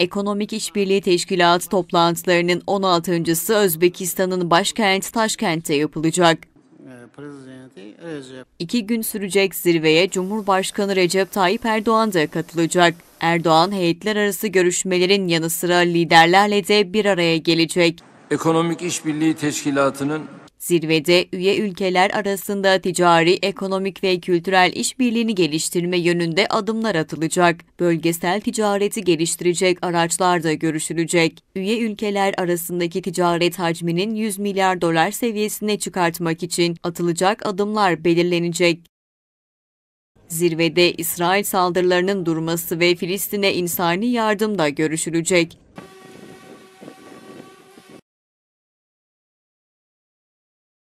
Ekonomik İşbirliği Teşkilatı toplantılarının 16.sı Özbekistan'ın başkenti Taşkent'te yapılacak. İki gün sürecek zirveye Cumhurbaşkanı Recep Tayyip Erdoğan da katılacak. Erdoğan heyetler arası görüşmelerin yanı sıra liderlerle de bir araya gelecek. Ekonomik İşbirliği Teşkilatı'nın Zirvede üye ülkeler arasında ticari, ekonomik ve kültürel işbirliğini geliştirme yönünde adımlar atılacak. Bölgesel ticareti geliştirecek araçlar da görüşülecek. Üye ülkeler arasındaki ticaret hacminin 100 milyar dolar seviyesine çıkartmak için atılacak adımlar belirlenecek. Zirvede İsrail saldırılarının durması ve Filistin'e insani yardım da görüşülecek.